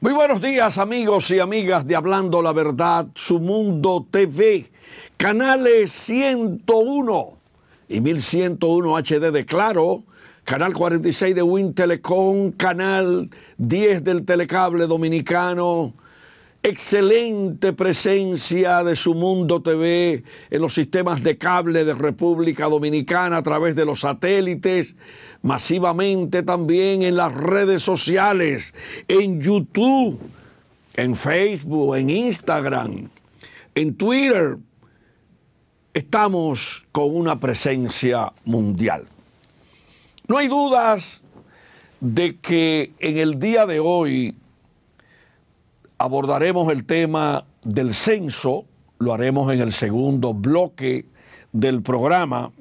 Muy buenos días amigos y amigas de Hablando la Verdad, su Mundo TV, canales 101 y 1101 HD de Claro, canal 46 de Wintelecom, canal 10 del Telecable Dominicano, excelente presencia de su Mundo TV en los sistemas de cable de República Dominicana a través de los satélites, masivamente también en las redes sociales, en YouTube, en Facebook, en Instagram, en Twitter. Estamos con una presencia mundial. No hay dudas de que en el día de hoy abordaremos el tema del censo, lo haremos en el segundo bloque del programa,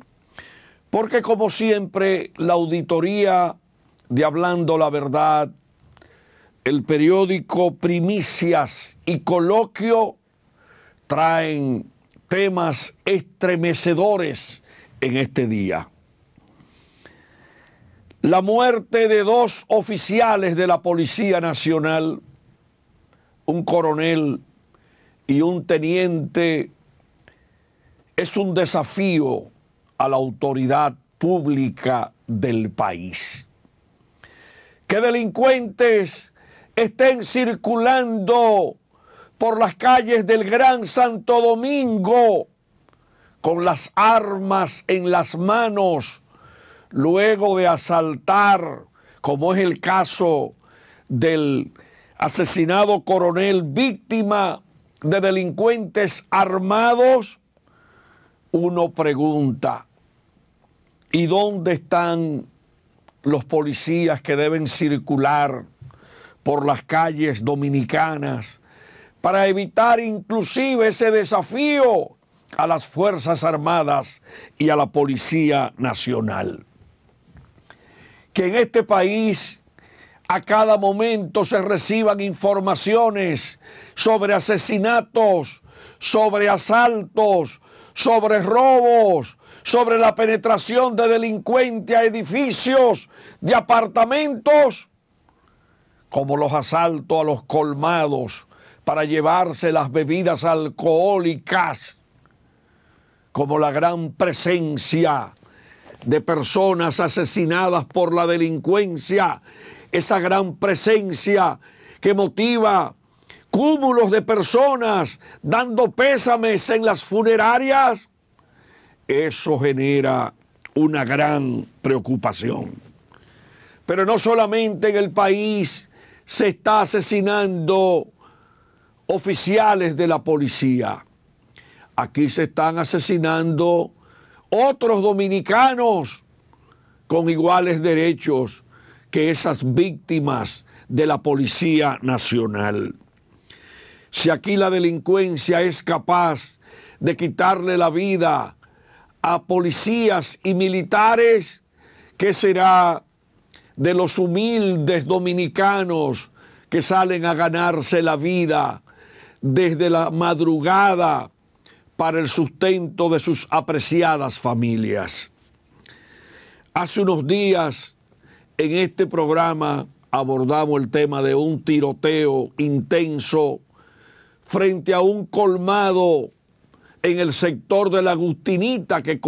porque como siempre la auditoría de Hablando la Verdad, el periódico Primicias y Coloquio traen temas estremecedores en este día. La muerte de dos oficiales de la Policía Nacional un coronel y un teniente es un desafío a la autoridad pública del país. Que delincuentes estén circulando por las calles del Gran Santo Domingo con las armas en las manos luego de asaltar, como es el caso del asesinado coronel, víctima de delincuentes armados, uno pregunta, ¿y dónde están los policías que deben circular por las calles dominicanas para evitar inclusive ese desafío a las Fuerzas Armadas y a la Policía Nacional? Que en este país a cada momento se reciban informaciones sobre asesinatos, sobre asaltos, sobre robos, sobre la penetración de delincuentes a edificios, de apartamentos, como los asaltos a los colmados para llevarse las bebidas alcohólicas, como la gran presencia de personas asesinadas por la delincuencia esa gran presencia que motiva cúmulos de personas dando pésames en las funerarias, eso genera una gran preocupación. Pero no solamente en el país se está asesinando oficiales de la policía. Aquí se están asesinando otros dominicanos con iguales derechos que esas víctimas de la Policía Nacional. Si aquí la delincuencia es capaz de quitarle la vida a policías y militares, ¿qué será de los humildes dominicanos que salen a ganarse la vida desde la madrugada para el sustento de sus apreciadas familias? Hace unos días en este programa abordamos el tema de un tiroteo intenso frente a un colmado en el sector de la Agustinita que,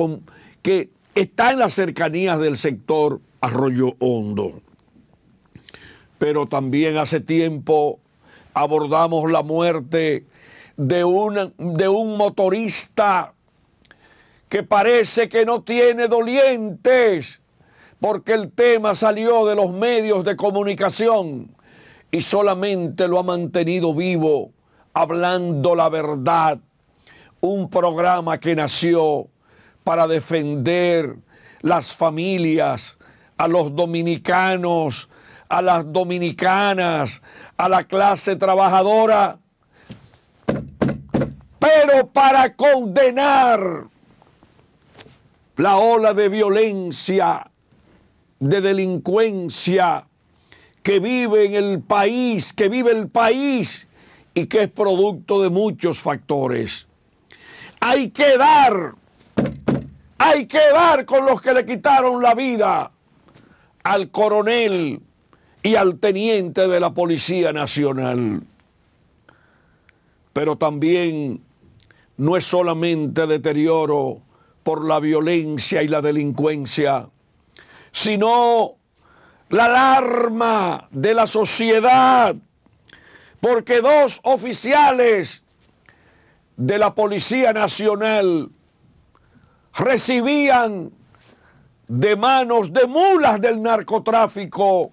está en las cercanías del sector Arroyo Hondo. Pero también hace tiempo abordamos la muerte de un motorista que parece que no tiene dolientes porque el tema salió de los medios de comunicación y solamente lo ha mantenido vivo hablando la verdad. Un programa que nació para defender las familias, a los dominicanos, a las dominicanas, a la clase trabajadora, pero para condenar la ola de violencia de delincuencia que vive en el país, que vive el país y que es producto de muchos factores. Hay que dar, hay que dar con los que le quitaron la vida al coronel y al teniente de la Policía Nacional. Pero también no es solamente deterioro por la violencia y la delincuencia sino la alarma de la sociedad, porque dos oficiales de la Policía Nacional recibían de manos de mulas del narcotráfico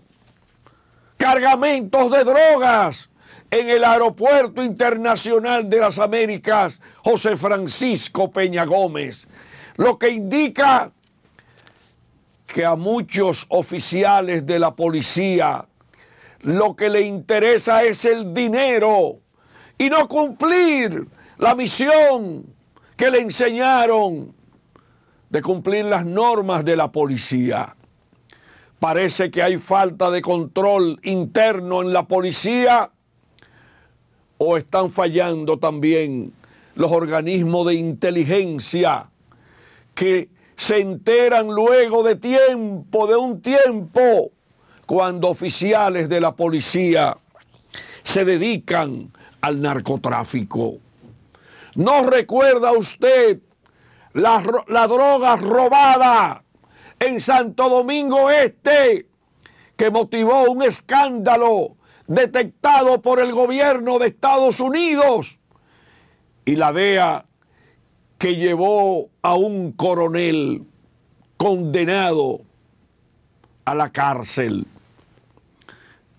cargamentos de drogas en el Aeropuerto Internacional de las Américas José Francisco Peña Gómez, lo que indica que a muchos oficiales de la policía lo que le interesa es el dinero y no cumplir la misión que le enseñaron de cumplir las normas de la policía. Parece que hay falta de control interno en la policía o están fallando también los organismos de inteligencia que se enteran luego de tiempo, de un tiempo, cuando oficiales de la policía se dedican al narcotráfico. ¿No recuerda usted la, droga robada en Santo Domingo Este que motivó un escándalo detectado por el gobierno de Estados Unidos? Y la DEA que llevó a un coronel condenado a la cárcel.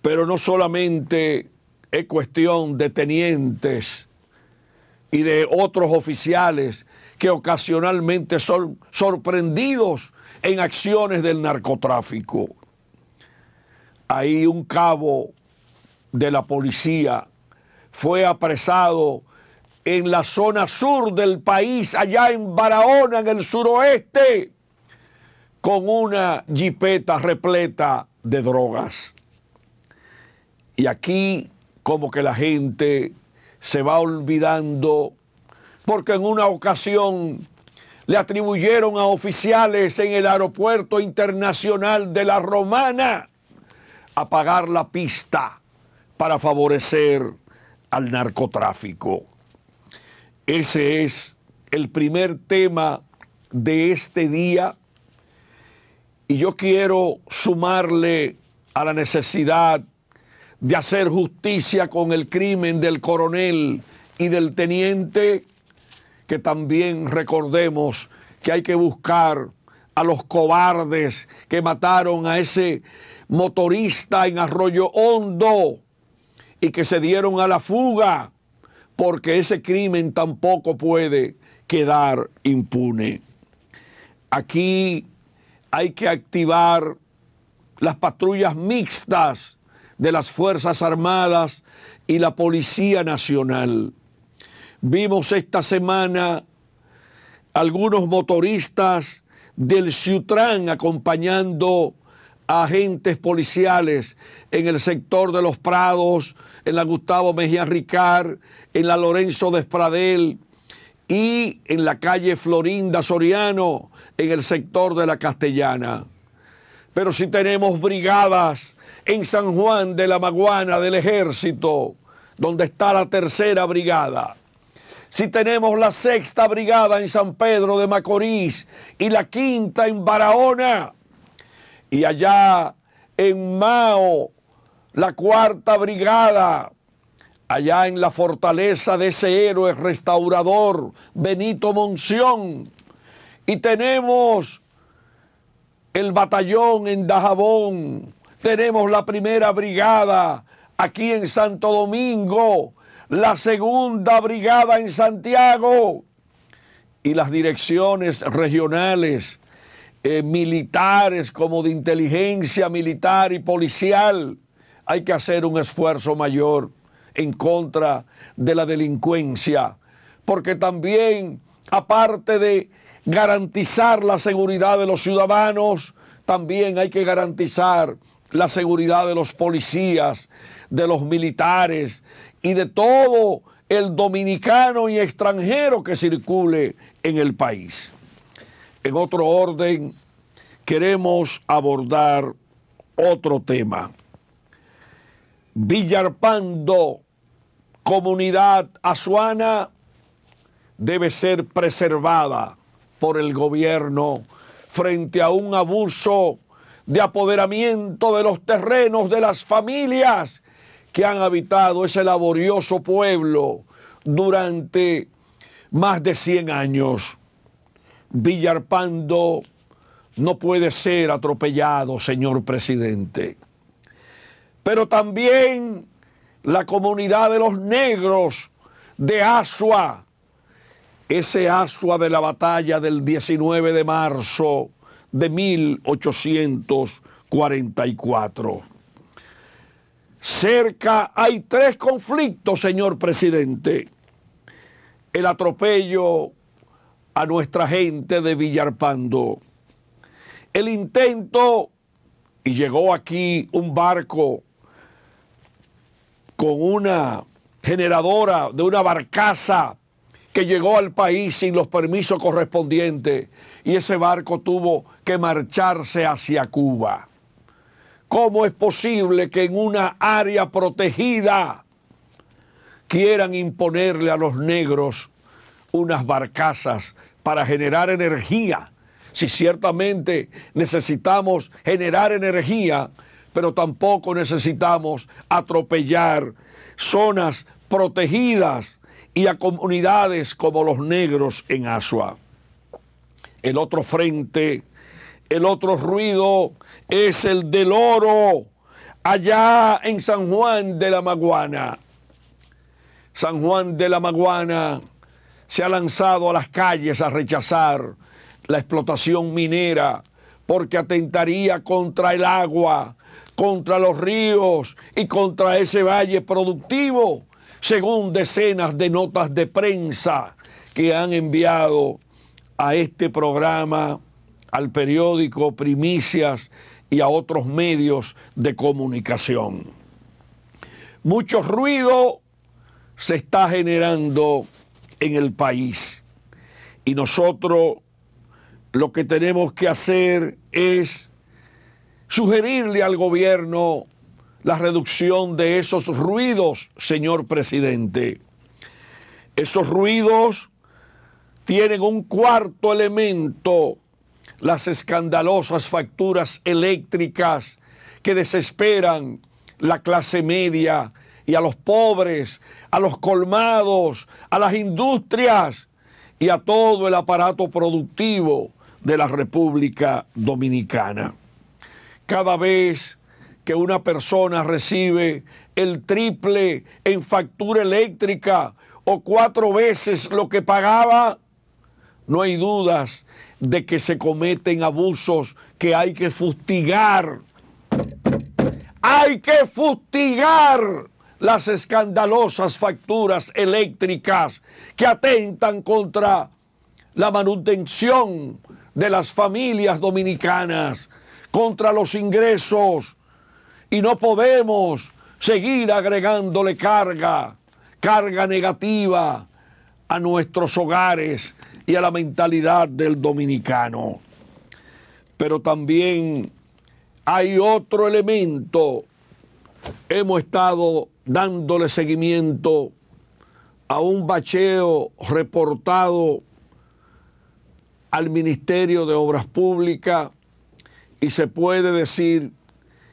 Pero no solamente es cuestión de tenientes y de otros oficiales que ocasionalmente son sorprendidos en acciones del narcotráfico. Ahí un cabo de la policía fue apresado en la zona sur del país, allá en Barahona, en el suroeste, con una jipeta repleta de drogas. Y aquí como que la gente se va olvidando, porque en una ocasión le atribuyeron a oficiales en el aeropuerto internacional de la Romana a pagar la pista para favorecer al narcotráfico. Ese es el primer tema de este día y yo quiero sumarle a la necesidad de hacer justicia con el crimen del coronel y del teniente, que también recordemos que hay que buscar a los cobardes que mataron a ese motorista en Arroyo Hondo y que se dieron a la fuga porque ese crimen tampoco puede quedar impune. Aquí hay que activar las patrullas mixtas de las Fuerzas Armadas y la Policía Nacional. Vimos esta semana algunos motoristas del Ciutrán acompañando a agentes policiales en el sector de los Prados en la Gustavo Mejía Ricard, en la Lorenzo Despradel y en la calle Florinda Soriano, en el sector de la Castellana. Pero si tenemos brigadas en San Juan de la Maguana del Ejército, donde está la tercera brigada. Si tenemos la sexta brigada en San Pedro de Macorís y la quinta en Barahona. Y allá en Mao la cuarta brigada, allá en la fortaleza de ese héroe restaurador, Benito Monción. Y tenemos el batallón en Dajabón, tenemos la primera brigada aquí en Santo Domingo, la segunda brigada en Santiago y las direcciones regionales, eh, militares como de inteligencia militar y policial hay que hacer un esfuerzo mayor en contra de la delincuencia, porque también, aparte de garantizar la seguridad de los ciudadanos, también hay que garantizar la seguridad de los policías, de los militares y de todo el dominicano y extranjero que circule en el país. En otro orden, queremos abordar otro tema. Villarpando, comunidad azuana, debe ser preservada por el gobierno frente a un abuso de apoderamiento de los terrenos de las familias que han habitado ese laborioso pueblo durante más de 100 años. Villarpando no puede ser atropellado, señor presidente pero también la comunidad de los negros de Asua, ese Asua de la batalla del 19 de marzo de 1844. Cerca hay tres conflictos, señor presidente. El atropello a nuestra gente de Villarpando. El intento, y llegó aquí un barco con una generadora de una barcaza que llegó al país sin los permisos correspondientes y ese barco tuvo que marcharse hacia Cuba. ¿Cómo es posible que en una área protegida quieran imponerle a los negros unas barcazas para generar energía? Si ciertamente necesitamos generar energía, pero tampoco necesitamos atropellar zonas protegidas y a comunidades como los negros en Asua. El otro frente, el otro ruido es el del oro allá en San Juan de la Maguana. San Juan de la Maguana se ha lanzado a las calles a rechazar la explotación minera porque atentaría contra el agua, contra los ríos y contra ese valle productivo, según decenas de notas de prensa que han enviado a este programa, al periódico Primicias y a otros medios de comunicación. Mucho ruido se está generando en el país y nosotros lo que tenemos que hacer es Sugerirle al gobierno la reducción de esos ruidos, señor presidente. Esos ruidos tienen un cuarto elemento, las escandalosas facturas eléctricas que desesperan la clase media y a los pobres, a los colmados, a las industrias y a todo el aparato productivo de la República Dominicana cada vez que una persona recibe el triple en factura eléctrica o cuatro veces lo que pagaba, no hay dudas de que se cometen abusos que hay que fustigar. Hay que fustigar las escandalosas facturas eléctricas que atentan contra la manutención de las familias dominicanas, contra los ingresos y no podemos seguir agregándole carga, carga negativa a nuestros hogares y a la mentalidad del dominicano. Pero también hay otro elemento. Hemos estado dándole seguimiento a un bacheo reportado al Ministerio de Obras Públicas y se puede decir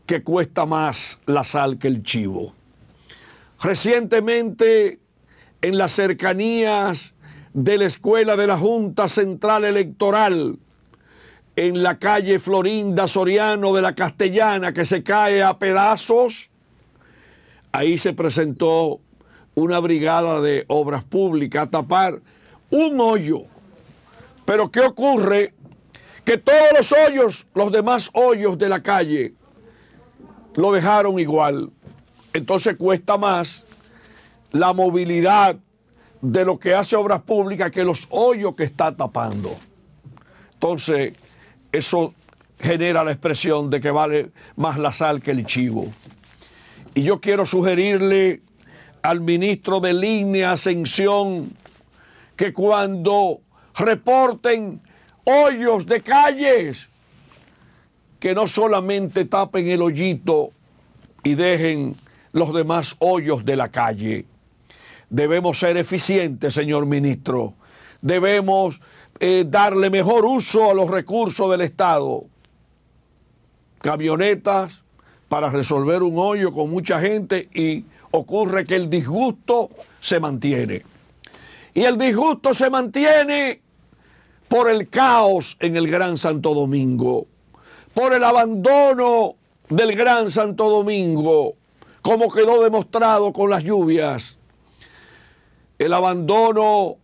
que cuesta más la sal que el chivo. Recientemente, en las cercanías de la escuela de la Junta Central Electoral, en la calle Florinda Soriano de la Castellana, que se cae a pedazos, ahí se presentó una brigada de obras públicas a tapar un hoyo. Pero ¿qué ocurre? que todos los hoyos, los demás hoyos de la calle, lo dejaron igual. Entonces cuesta más la movilidad de lo que hace obras públicas que los hoyos que está tapando. Entonces, eso genera la expresión de que vale más la sal que el chivo. Y yo quiero sugerirle al ministro de línea Ascensión que cuando reporten hoyos de calles que no solamente tapen el hoyito y dejen los demás hoyos de la calle. Debemos ser eficientes, señor ministro. Debemos eh, darle mejor uso a los recursos del Estado. Camionetas para resolver un hoyo con mucha gente y ocurre que el disgusto se mantiene. Y el disgusto se mantiene por el caos en el Gran Santo Domingo, por el abandono del Gran Santo Domingo, como quedó demostrado con las lluvias, el abandono,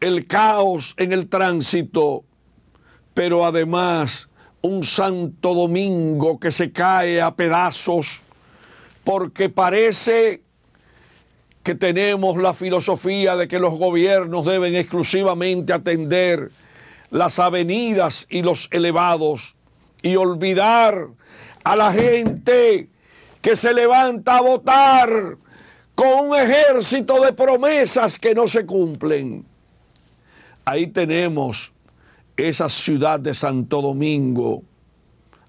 el caos en el tránsito, pero además un Santo Domingo que se cae a pedazos porque parece que tenemos la filosofía de que los gobiernos deben exclusivamente atender las avenidas y los elevados y olvidar a la gente que se levanta a votar con un ejército de promesas que no se cumplen. Ahí tenemos esa ciudad de Santo Domingo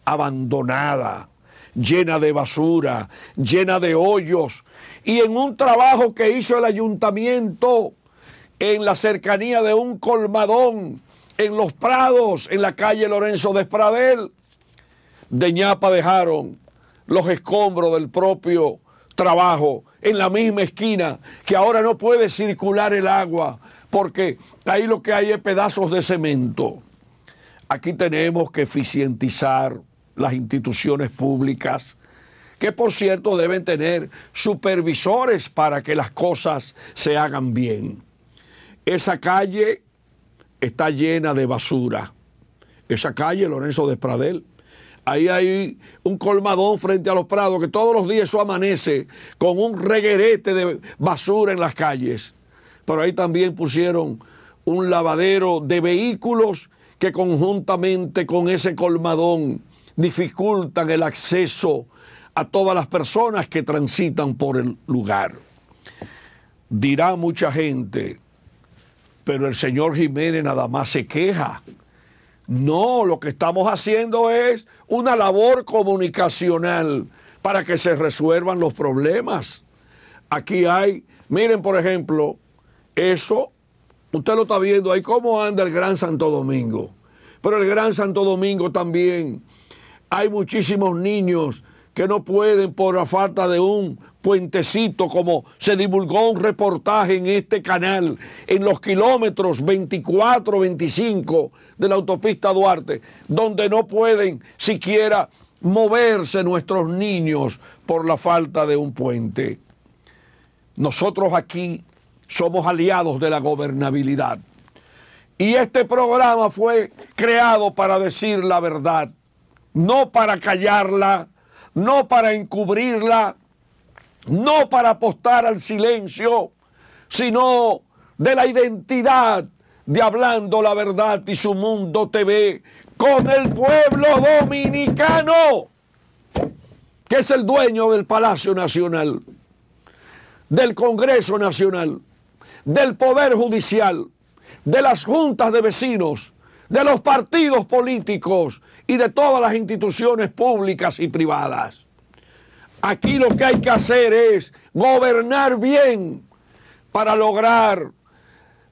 abandonada, llena de basura, llena de hoyos, y en un trabajo que hizo el ayuntamiento en la cercanía de un colmadón, en Los Prados, en la calle Lorenzo de Espradel, de ñapa dejaron los escombros del propio trabajo en la misma esquina, que ahora no puede circular el agua, porque ahí lo que hay es pedazos de cemento. Aquí tenemos que eficientizar las instituciones públicas, que por cierto deben tener supervisores para que las cosas se hagan bien. Esa calle está llena de basura. Esa calle, Lorenzo de Despradel. Ahí hay un colmadón frente a los prados que todos los días eso amanece con un reguerete de basura en las calles. Pero ahí también pusieron un lavadero de vehículos que conjuntamente con ese colmadón dificultan el acceso a todas las personas que transitan por el lugar. Dirá mucha gente, pero el señor Jiménez nada más se queja. No, lo que estamos haciendo es una labor comunicacional para que se resuelvan los problemas. Aquí hay, miren por ejemplo, eso, usted lo está viendo ahí, cómo anda el Gran Santo Domingo. Pero el Gran Santo Domingo también, hay muchísimos niños que no pueden por la falta de un puentecito, como se divulgó un reportaje en este canal, en los kilómetros 24, 25 de la autopista Duarte, donde no pueden siquiera moverse nuestros niños por la falta de un puente. Nosotros aquí somos aliados de la gobernabilidad. Y este programa fue creado para decir la verdad, no para callarla, no para encubrirla, no para apostar al silencio, sino de la identidad de Hablando la Verdad y su Mundo TV con el pueblo dominicano, que es el dueño del Palacio Nacional, del Congreso Nacional, del Poder Judicial, de las juntas de vecinos, de los partidos políticos y de todas las instituciones públicas y privadas. Aquí lo que hay que hacer es gobernar bien para lograr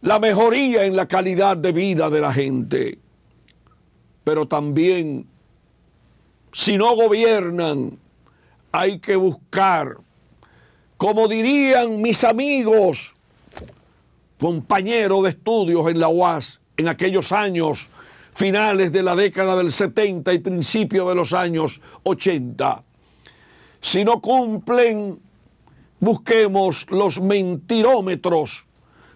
la mejoría en la calidad de vida de la gente. Pero también, si no gobiernan, hay que buscar, como dirían mis amigos, compañeros de estudios en la UAS en aquellos años finales de la década del 70 y principio de los años 80, si no cumplen, busquemos los mentirómetros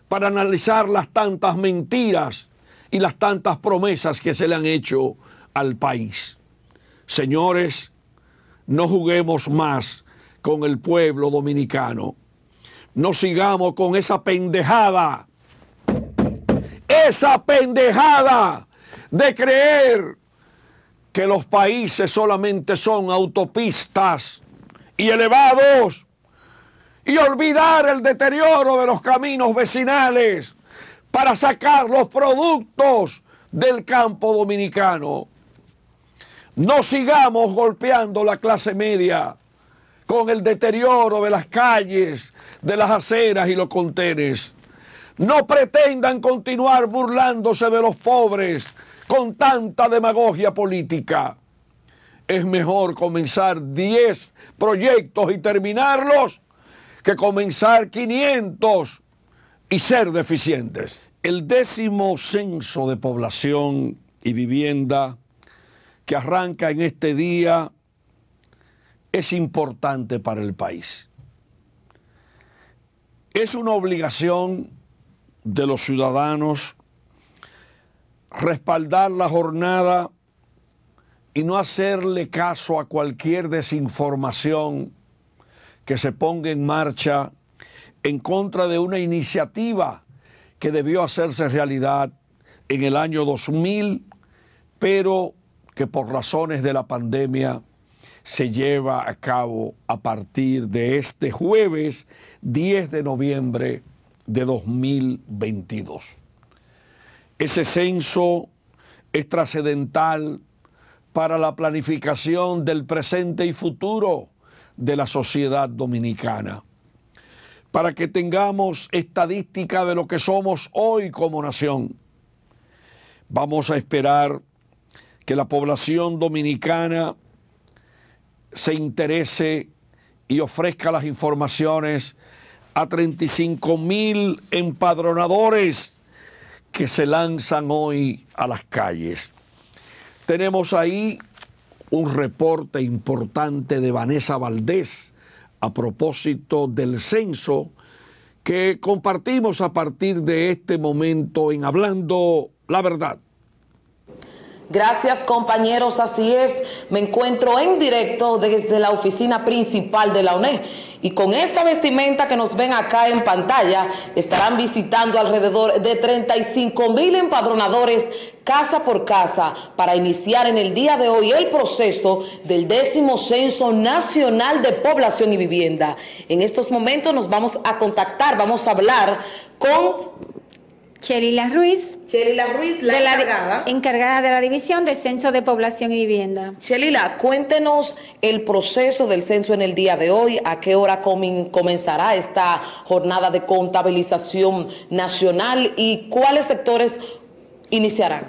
para analizar las tantas mentiras y las tantas promesas que se le han hecho al país. Señores, no juguemos más con el pueblo dominicano. No sigamos con esa pendejada, esa pendejada de creer que los países solamente son autopistas y elevados y olvidar el deterioro de los caminos vecinales para sacar los productos del campo dominicano. No sigamos golpeando la clase media con el deterioro de las calles, de las aceras y los contenes. No pretendan continuar burlándose de los pobres con tanta demagogia política es mejor comenzar 10 proyectos y terminarlos que comenzar 500 y ser deficientes. El décimo censo de población y vivienda que arranca en este día es importante para el país. Es una obligación de los ciudadanos respaldar la jornada y no hacerle caso a cualquier desinformación que se ponga en marcha en contra de una iniciativa que debió hacerse realidad en el año 2000, pero que por razones de la pandemia se lleva a cabo a partir de este jueves 10 de noviembre de 2022. Ese censo es trascendental para la planificación del presente y futuro de la sociedad dominicana, para que tengamos estadística de lo que somos hoy como nación. Vamos a esperar que la población dominicana se interese y ofrezca las informaciones a 35 mil empadronadores que se lanzan hoy a las calles. Tenemos ahí un reporte importante de Vanessa Valdés a propósito del censo que compartimos a partir de este momento en Hablando la Verdad. Gracias compañeros, así es. Me encuentro en directo desde la oficina principal de la UNED y con esta vestimenta que nos ven acá en pantalla estarán visitando alrededor de 35 mil empadronadores casa por casa para iniciar en el día de hoy el proceso del décimo Censo Nacional de Población y Vivienda. En estos momentos nos vamos a contactar, vamos a hablar con Chelila Ruiz. Ruiz, la, encargada. de la División de Censo de Población y Vivienda. Chelila, cuéntenos el proceso del censo en el día de hoy, a qué hora comenzará esta jornada de contabilización nacional y cuáles sectores iniciarán.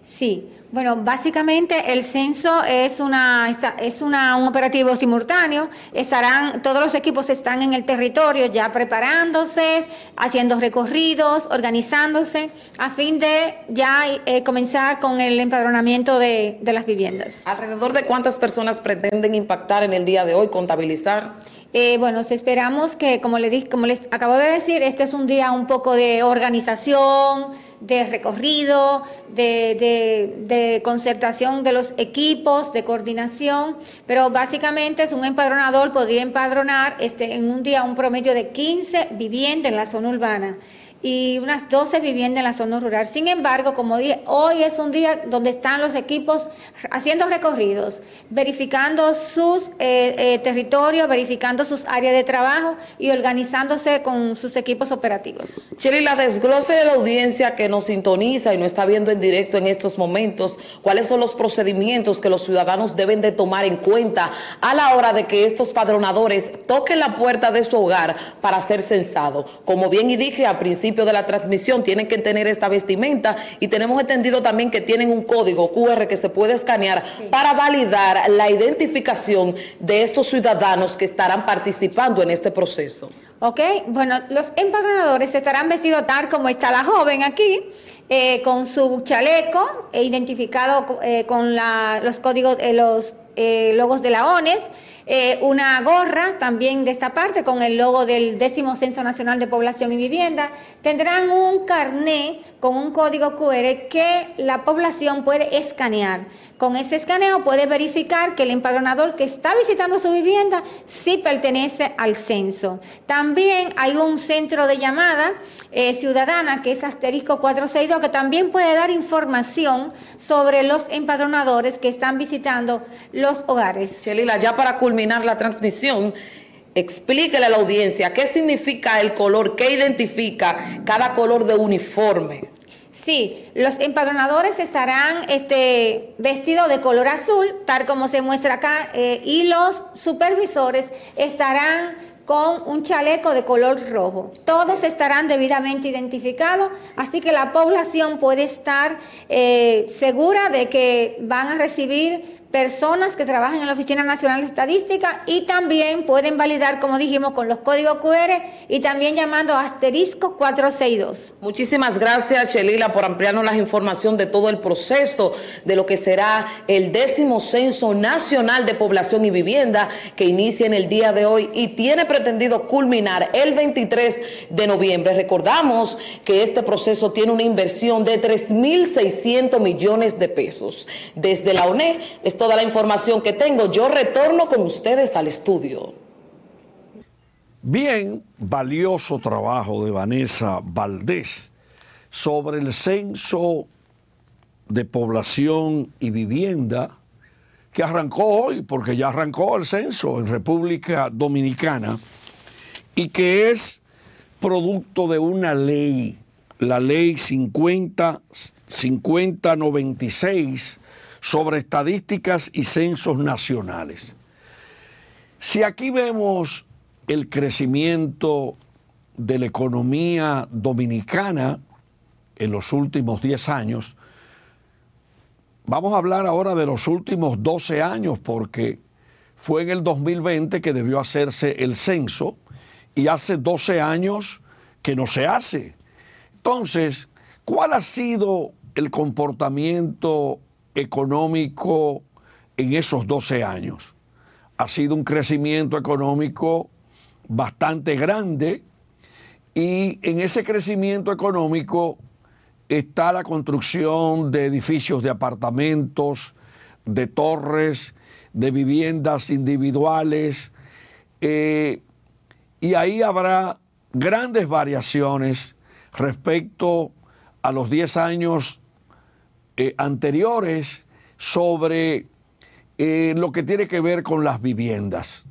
Sí, bueno, básicamente el censo es una es un operativo simultáneo. Estarán todos los equipos están en el territorio ya preparándose, haciendo recorridos, organizándose a fin de ya eh, comenzar con el empadronamiento de, de las viviendas. Alrededor de cuántas personas pretenden impactar en el día de hoy, contabilizar. Eh, bueno, esperamos que, como les, como les acabo de decir, este es un día un poco de organización, de recorrido, de, concertación de los equipos, de coordinación, pero básicamente es un empadronador, podría empadronar este, en un día un promedio de 15 viviendas en la zona urbana y unas 12 viviendas en la zona rural. Sin embargo, como dije, hoy es un día donde están los equipos haciendo recorridos, verificando sus eh, eh, territorios, verificando sus áreas de trabajo y organizándose con sus equipos operativos. Chile, la desglose de la audiencia que nos sintoniza y nos está viendo en directo en estos momentos, ¿cuáles son los procedimientos que los ciudadanos deben de tomar en cuenta a la hora de que estos padronadores toquen la puerta de su hogar para ser censado? Como bien dije al principio, de la transmisión, tienen que tener esta vestimenta y tenemos entendido también que tienen un código QR que se puede escanear para validar la identificación de estos ciudadanos que estarán participando en este proceso. Ok, bueno, los empadronadores estarán vestidos tal como está la joven aquí, eh, con su chaleco e identificado eh, con los códigos, eh, los logos de la ONES. Eh, una gorra también de esta parte con el logo del décimo Censo Nacional de Población y Vivienda. Tendrán un carné con un código QR que la población puede escanear. Con ese escaneo puede verificar que el empadronador que está visitando su vivienda sí pertenece al censo. También hay un centro de llamada eh, ciudadana que es asterisco 462 que también puede dar información sobre los empadronadores que están visitando los hogares. ya para culminar la transmisión, explíquele a la audiencia qué significa el color, qué identifica cada color de uniforme. Sí, los empadronadores estarán este, vestidos de color azul, tal como se muestra acá, eh, y los supervisores estarán con un chaleco de color rojo. Todos estarán debidamente identificados, así que la población puede estar eh, segura de que van a recibir personas que trabajan en la Oficina Nacional de Estadística y también pueden validar, como dijimos, con los códigos QR y también llamando asterisco 462. Muchísimas gracias, Chelila, por ampliarnos la información de todo el proceso de lo que será el décimo Censo Nacional de Población y Vivienda que inicia en el día de hoy y tiene pretendido culminar el 23 de noviembre. Recordamos que este proceso tiene una inversión de 3.600 millones de pesos. Desde la one. Este toda la información que tengo. Yo retorno con ustedes al estudio. Bien, valioso trabajo de Vanessa Valdés sobre el censo de población y vivienda que arrancó hoy, porque ya arrancó el censo en República Dominicana, y que es producto de una ley, la ley 50, 5096 sobre estadísticas y censos nacionales. Si aquí vemos el crecimiento de la economía dominicana en los últimos 10 años, vamos a hablar ahora de los últimos 12 años porque fue en el 2020 que debió hacerse el censo y hace 12 años que no se hace. Entonces, ¿cuál ha sido el comportamiento económico en esos 12 años. Ha sido un crecimiento económico bastante grande y en ese crecimiento económico está la construcción de edificios de apartamentos, de torres, de viviendas individuales, eh, y ahí habrá grandes variaciones respecto a los 10 años eh, anteriores sobre eh, lo que tiene que ver con las viviendas.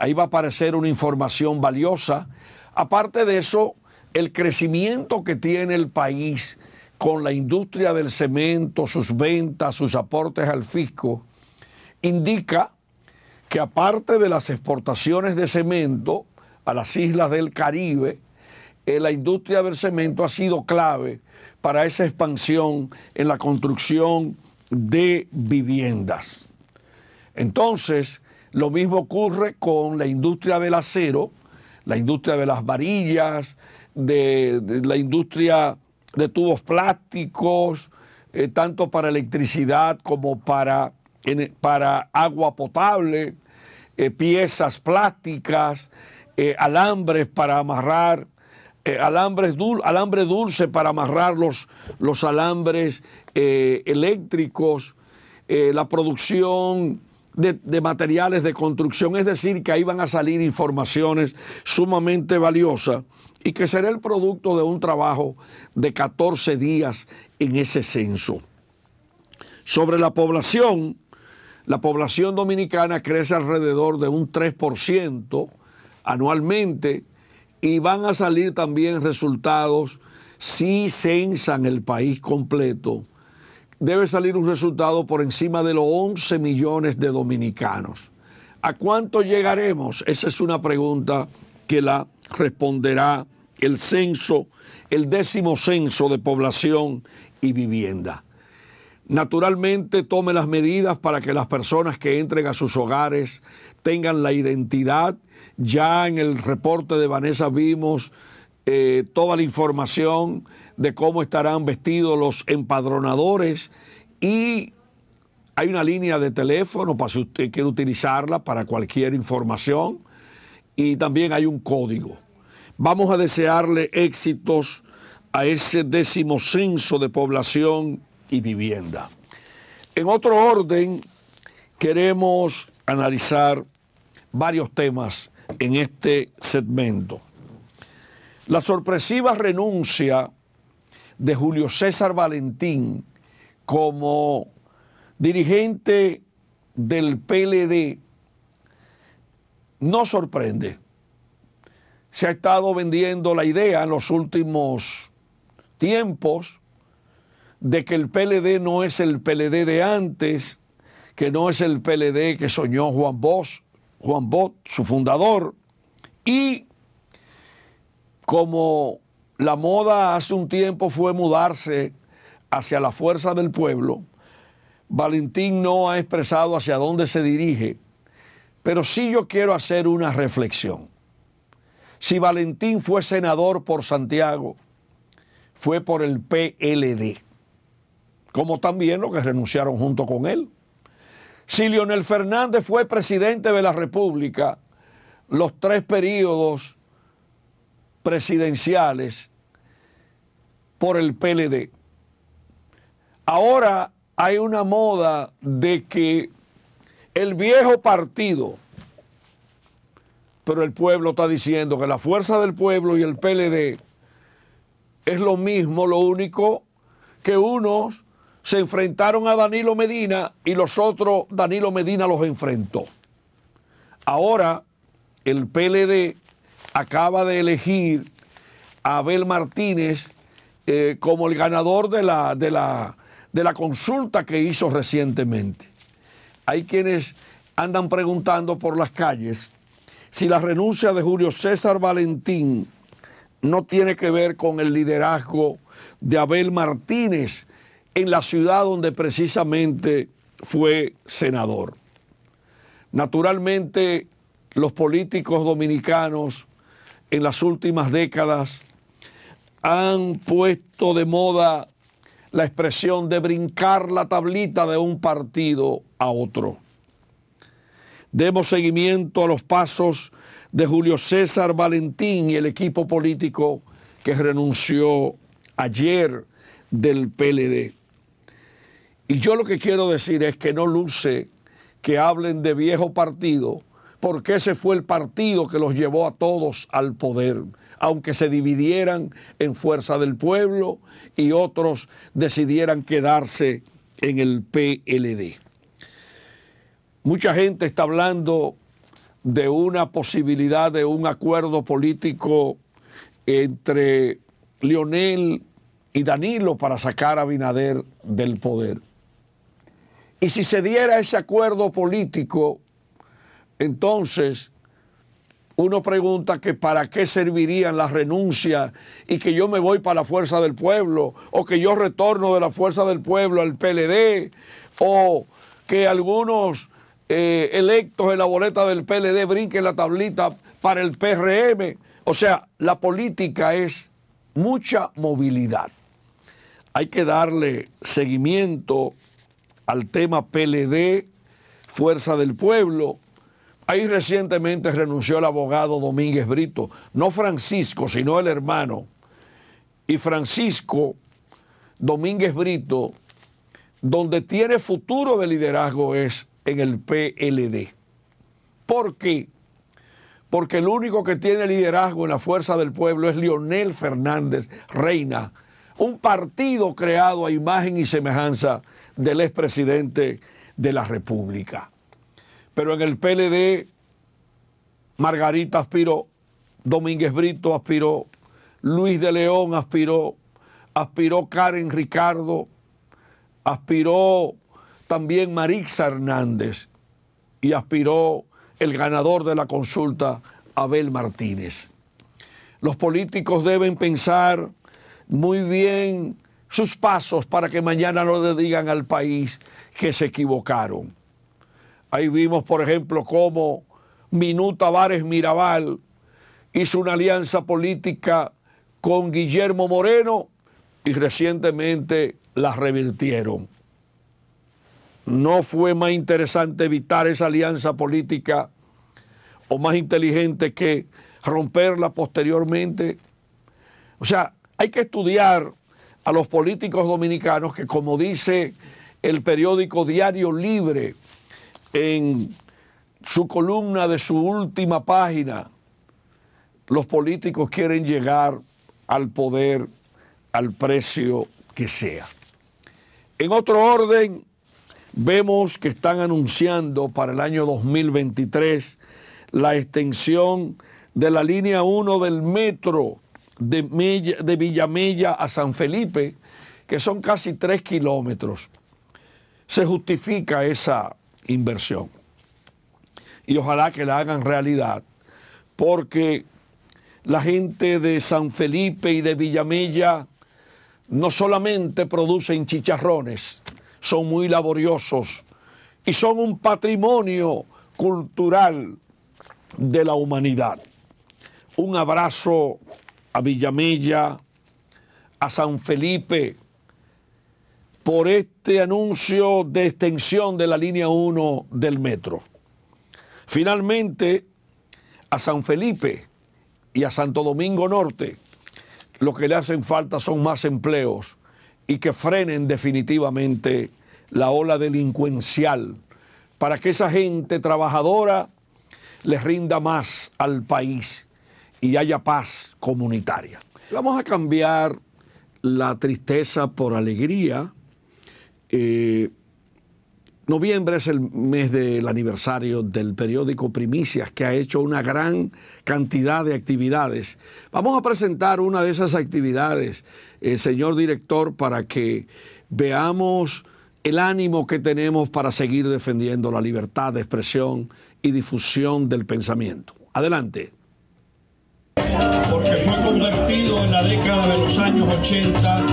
Ahí va a aparecer una información valiosa. Aparte de eso, el crecimiento que tiene el país con la industria del cemento, sus ventas, sus aportes al fisco, indica que aparte de las exportaciones de cemento a las islas del Caribe, la industria del cemento ha sido clave para esa expansión en la construcción de viviendas. Entonces, lo mismo ocurre con la industria del acero, la industria de las varillas, de, la industria de tubos plásticos, eh, tanto para electricidad como para, para agua potable, eh, piezas plásticas, eh, alambres para amarrar eh, alambres dul alambre dulce para amarrar los, los alambres eh, eléctricos, eh, la producción de, de, materiales de construcción, es decir, que ahí van a salir informaciones sumamente valiosas y que será el producto de un trabajo de 14 días en ese censo. Sobre la población, la población dominicana crece alrededor de un 3% anualmente, y van a salir también resultados si censan el país completo. Debe salir un resultado por encima de los 11 millones de dominicanos. ¿A cuánto llegaremos? Esa es una pregunta que la responderá el censo, el décimo censo de población y vivienda. Naturalmente tome las medidas para que las personas que entren a sus hogares tengan la identidad ya en el reporte de Vanessa vimos eh, toda la información de cómo estarán vestidos los empadronadores y hay una línea de teléfono para si usted quiere utilizarla para cualquier información y también hay un código. Vamos a desearle éxitos a ese décimo censo de población y vivienda. En otro orden, queremos analizar varios temas en este segmento. La sorpresiva renuncia de Julio César Valentín como dirigente del PLD no sorprende. Se ha estado vendiendo la idea en los últimos tiempos de que el PLD no es el PLD de antes, que no es el PLD que soñó Juan Bosch, Juan Bot, su fundador, y como la moda hace un tiempo fue mudarse hacia la fuerza del pueblo, Valentín no ha expresado hacia dónde se dirige, pero sí yo quiero hacer una reflexión. Si Valentín fue senador por Santiago, fue por el PLD, como también los que renunciaron junto con él. Si Leonel Fernández fue presidente de la República, los tres periodos presidenciales por el PLD. Ahora hay una moda de que el viejo partido, pero el pueblo está diciendo que la fuerza del pueblo y el PLD es lo mismo, lo único que unos se enfrentaron a Danilo Medina y los otros Danilo Medina los enfrentó. Ahora el PLD acaba de elegir a Abel Martínez eh, como el ganador de de, la, de la consulta que hizo recientemente. Hay quienes andan preguntando por las calles si la renuncia de Julio César Valentín no tiene que ver con el liderazgo de Abel Martínez en la ciudad donde precisamente fue senador. Naturalmente, los políticos dominicanos en las últimas décadas han puesto de moda la expresión de brincar la tablita de un partido a otro. Demos seguimiento a los pasos de Julio César Valentín y el equipo político que renunció ayer del PLD. Y yo lo que quiero decir es que no luce que hablen de viejo partido, porque ese fue el partido que los llevó a todos al poder, aunque se dividieran en fuerza del pueblo y otros decidieran quedarse en el PLD. Mucha gente está hablando de una posibilidad de un acuerdo político entre Lionel y Danilo para sacar a Binader del poder. Y si se diera ese acuerdo político, entonces uno pregunta que para qué servirían las renuncias y que yo me voy para la fuerza del pueblo o que yo retorno de la fuerza del pueblo al PLD o que algunos eh, electos en la boleta del PLD brinquen la tablita para el PRM. O sea, la política es mucha movilidad. Hay que darle seguimiento al tema PLD, Fuerza del Pueblo. Ahí recientemente renunció el abogado Domínguez Brito, no Francisco, sino el hermano. Y Francisco Domínguez Brito, donde tiene futuro de liderazgo es en el PLD. ¿Por qué? Porque el único que tiene liderazgo en la fuerza del pueblo es Lionel Fernández Reina, un partido creado a imagen y semejanza del expresidente de la República. Pero en el PLD, Margarita aspiró, Domínguez Brito aspiró, Luis de León aspiró, aspiró Karen Ricardo, aspiró también Marixa Hernández y aspiró el ganador de la consulta, Abel Martínez. Los políticos deben pensar muy bien sus pasos para que mañana no le digan al país que se equivocaron. Ahí vimos, por ejemplo, cómo Minuta Tavares Mirabal hizo una alianza política con Guillermo Moreno y recientemente la revirtieron. ¿No fue más interesante evitar esa alianza política o más inteligente que romperla posteriormente? O sea, hay que estudiar a los políticos dominicanos que, como dice el periódico Diario Libre en su columna de su última página, los políticos quieren llegar al poder al precio que sea. En otro orden, vemos que están anunciando para el año 2023 la extensión de la línea 1 del metro de, de Villamella a San Felipe, que son casi tres kilómetros. Se justifica esa inversión. Y ojalá que la hagan realidad, porque la gente de San Felipe y de Villamella no solamente producen chicharrones, son muy laboriosos y son un patrimonio cultural de la humanidad. Un abrazo a Villamilla, a San Felipe, por este anuncio de extensión de la línea 1 del metro. Finalmente, a San Felipe y a Santo Domingo Norte, lo que le hacen falta son más empleos y que frenen definitivamente la ola delincuencial para que esa gente trabajadora les rinda más al país y haya paz comunitaria. Vamos a cambiar la tristeza por alegría. Eh, noviembre es el mes del aniversario del periódico Primicias, que ha hecho una gran cantidad de actividades. Vamos a presentar una de esas actividades, eh, señor director, para que veamos el ánimo que tenemos para seguir defendiendo la libertad de expresión y difusión del pensamiento. Adelante porque fue convertido en la década de los años 80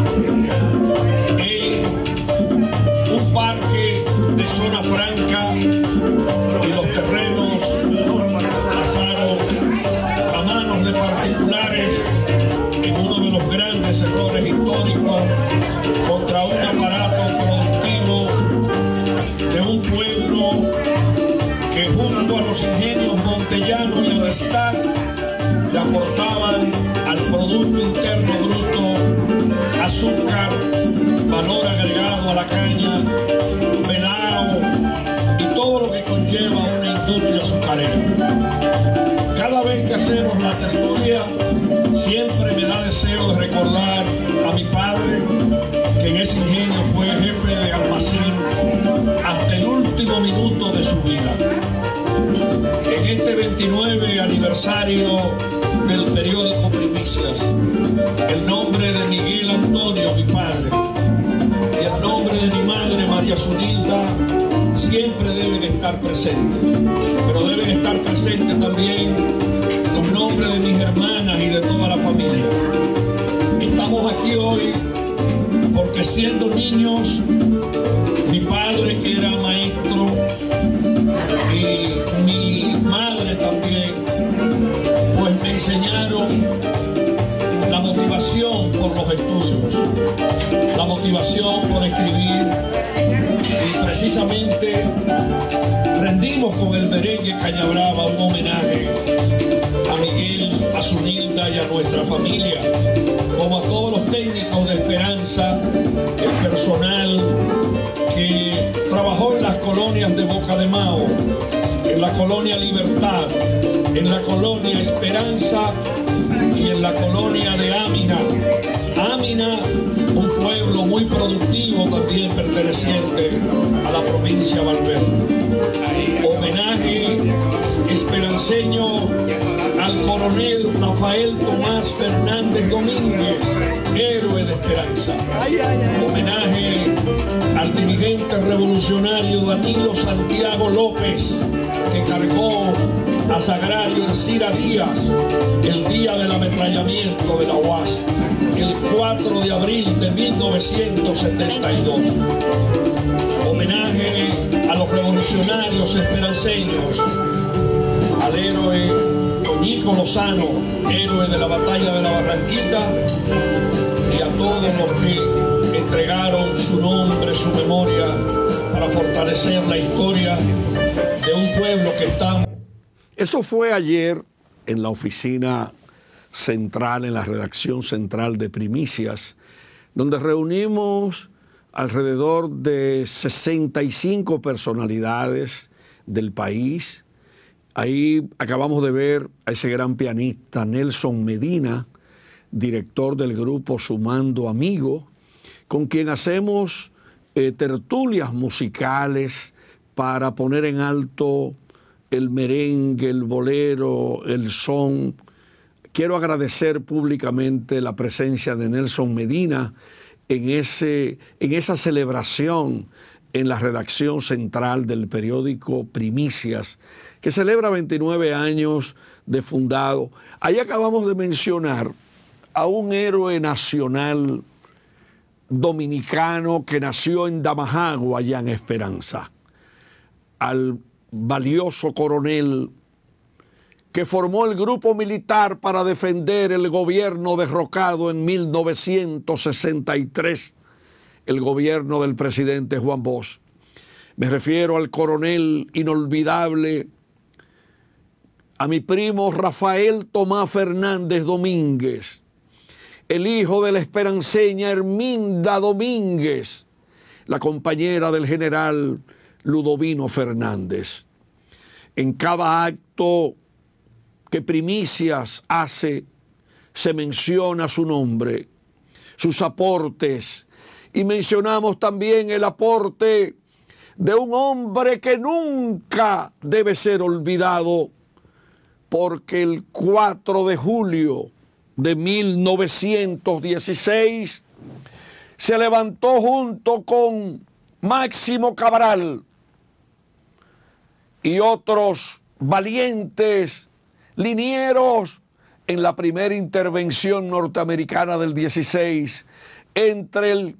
mundo interno presente presentes, pero deben estar presentes también los nombres de mis hermanas y de toda la familia. Estamos aquí hoy porque siendo niños, mi padre que era maestro y mi madre también, pues me enseñaron la motivación por los estudios, la motivación por escribir y precisamente con el merengue Cañabraba un homenaje a Miguel, a su linda y a nuestra familia, como a todos los técnicos de Esperanza, el personal que trabajó en las colonias de Boca de Mao, en la colonia Libertad, en la colonia Esperanza y en la colonia de Amina Amina un pueblo muy productivo también perteneciente a la provincia de Valverde enseño al coronel Rafael Tomás Fernández Domínguez, héroe de esperanza. Homenaje al dirigente revolucionario Danilo Santiago López, que cargó a Sagrario Cira Díaz el día del ametrallamiento de la UAS, el 4 de abril de 1972. Homenaje a los revolucionarios esperanceños Francisco Lozano, héroe de la batalla de la Barranquita, y a todos los que entregaron su nombre, su memoria, para fortalecer la historia de un pueblo que está... Eso fue ayer en la oficina central, en la redacción central de Primicias, donde reunimos alrededor de 65 personalidades del país, Ahí acabamos de ver a ese gran pianista Nelson Medina, director del grupo Sumando Amigo, con quien hacemos eh, tertulias musicales para poner en alto el merengue, el bolero, el son. Quiero agradecer públicamente la presencia de Nelson Medina en, ese, en esa celebración en la redacción central del periódico Primicias, que celebra 29 años de fundado. Ahí acabamos de mencionar a un héroe nacional dominicano que nació en Damajagua, allá en Esperanza, al valioso coronel que formó el grupo militar para defender el gobierno derrocado en 1963 el gobierno del presidente Juan Bosch. Me refiero al coronel inolvidable, a mi primo Rafael Tomás Fernández Domínguez, el hijo de la esperanceña Herminda Domínguez, la compañera del general Ludovino Fernández. En cada acto que primicias hace, se menciona su nombre, sus aportes, y mencionamos también el aporte de un hombre que nunca debe ser olvidado, porque el 4 de julio de 1916 se levantó junto con Máximo Cabral y otros valientes linieros en la primera intervención norteamericana del 16 entre el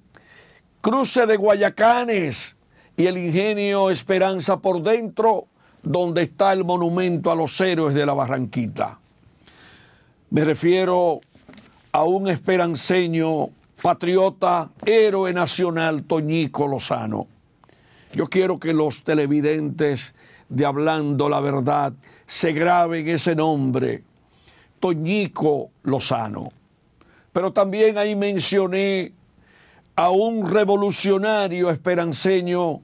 cruce de Guayacanes y el ingenio Esperanza por dentro, donde está el monumento a los héroes de la Barranquita. Me refiero a un esperanceño, patriota, héroe nacional, Toñico Lozano. Yo quiero que los televidentes de Hablando la Verdad se graben ese nombre, Toñico Lozano. Pero también ahí mencioné a un revolucionario esperanceño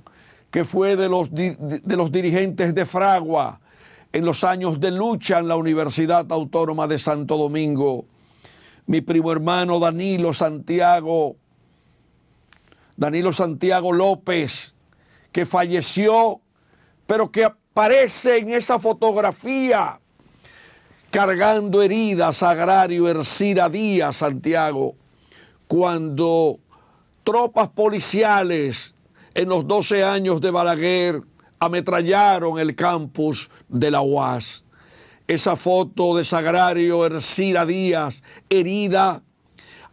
que fue de los, de los dirigentes de Fragua en los años de lucha en la Universidad Autónoma de Santo Domingo. Mi primo hermano Danilo Santiago, Danilo Santiago López, que falleció, pero que aparece en esa fotografía cargando heridas, agrario Ercira Díaz Santiago, cuando tropas policiales en los 12 años de Balaguer ametrallaron el campus de la UAS. Esa foto de Sagrario Ercira Díaz, herida,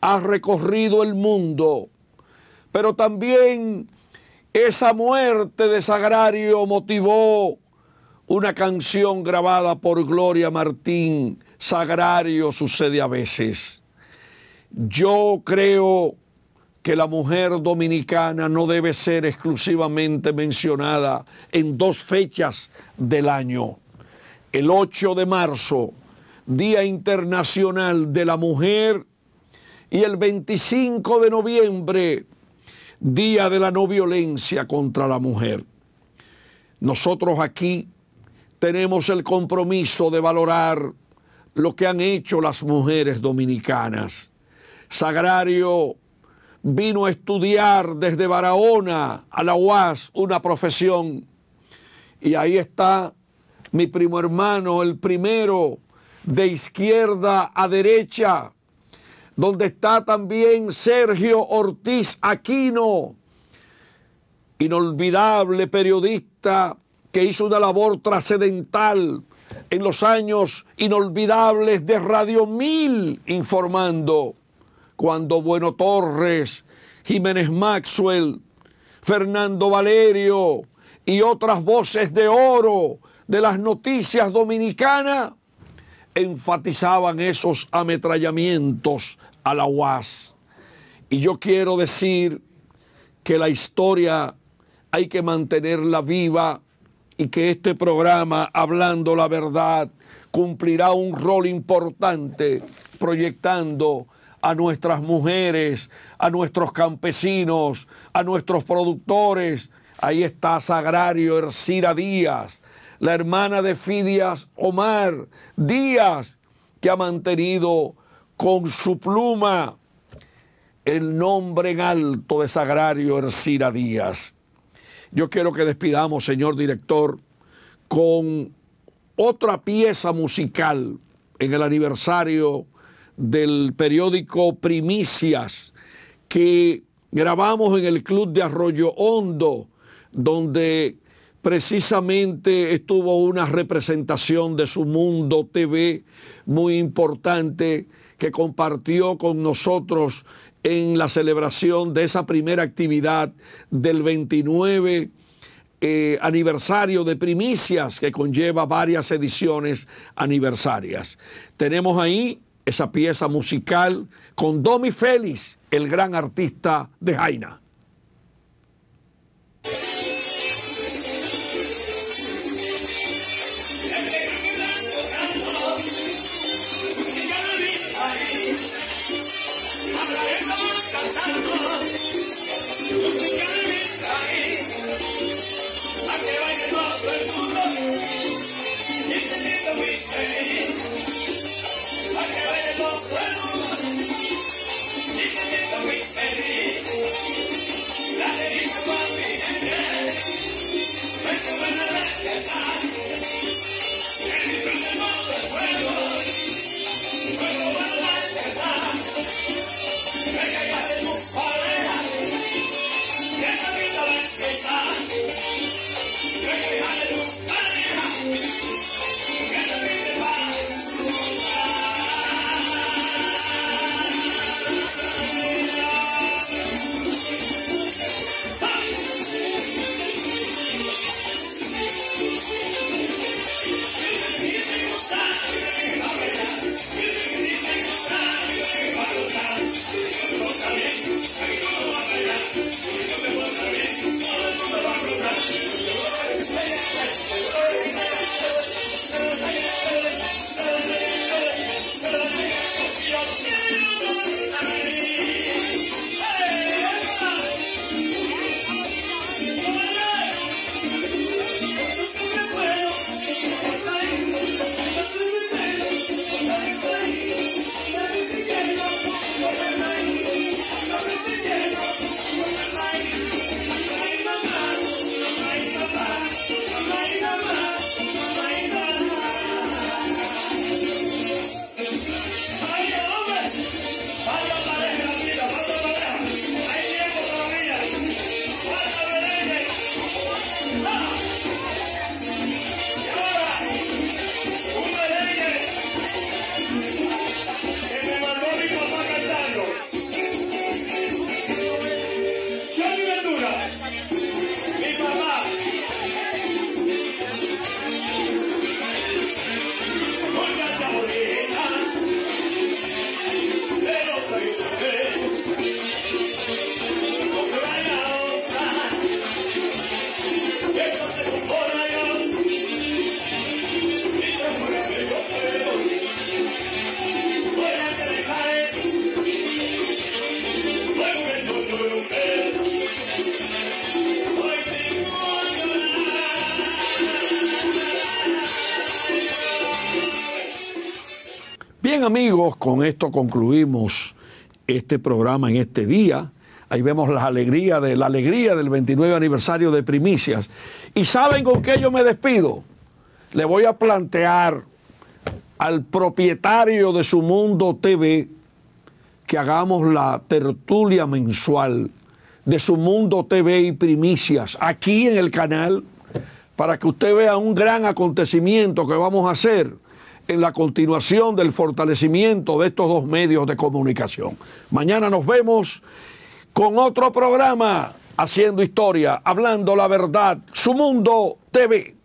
ha recorrido el mundo. Pero también esa muerte de Sagrario motivó una canción grabada por Gloria Martín, Sagrario sucede a veces. Yo creo que la mujer dominicana no debe ser exclusivamente mencionada en dos fechas del año. El 8 de marzo, Día Internacional de la Mujer, y el 25 de noviembre, Día de la No Violencia contra la Mujer. Nosotros aquí tenemos el compromiso de valorar lo que han hecho las mujeres dominicanas. Sagrario vino a estudiar desde Barahona a la UAS una profesión. Y ahí está mi primo hermano, el primero de izquierda a derecha, donde está también Sergio Ortiz Aquino, inolvidable periodista que hizo una labor trascendental en los años inolvidables de Radio 1000 informando cuando Bueno Torres, Jiménez Maxwell, Fernando Valerio y otras voces de oro de las noticias dominicanas enfatizaban esos ametrallamientos a la UAS. Y yo quiero decir que la historia hay que mantenerla viva y que este programa, hablando la verdad, cumplirá un rol importante proyectando a nuestras mujeres, a nuestros campesinos, a nuestros productores. Ahí está Sagrario Ercira Díaz, la hermana de Fidias Omar Díaz, que ha mantenido con su pluma el nombre en alto de Sagrario Ercira Díaz. Yo quiero que despidamos, señor director, con otra pieza musical en el aniversario del periódico Primicias que grabamos en el Club de Arroyo Hondo, donde precisamente estuvo una representación de su Mundo TV muy importante que compartió con nosotros en la celebración de esa primera actividad del 29 eh, aniversario de primicias que conlleva varias ediciones aniversarias. Tenemos ahí esa pieza musical con Domi Félix, el gran artista de Jaina. amigos, con esto concluimos este programa en este día. Ahí vemos la alegría de la alegría del 29 aniversario de Primicias. Y saben con qué yo me despido. Le voy a plantear al propietario de su Mundo TV que hagamos la tertulia mensual de su Mundo TV y Primicias aquí en el canal para que usted vea un gran acontecimiento que vamos a hacer en la continuación del fortalecimiento de estos dos medios de comunicación. Mañana nos vemos con otro programa haciendo historia, hablando la verdad, su mundo TV.